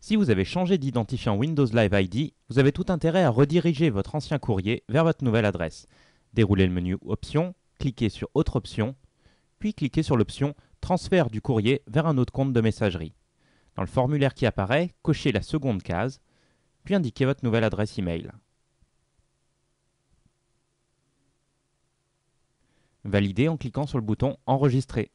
Si vous avez changé d'identifiant Windows Live ID, vous avez tout intérêt à rediriger votre ancien courrier vers votre nouvelle adresse. Déroulez le menu Options, cliquez sur Autre option, puis cliquez sur l'option Transfert du courrier vers un autre compte de messagerie. Dans le formulaire qui apparaît, cochez la seconde case, puis indiquez votre nouvelle adresse email. Validez en cliquant sur le bouton Enregistrer.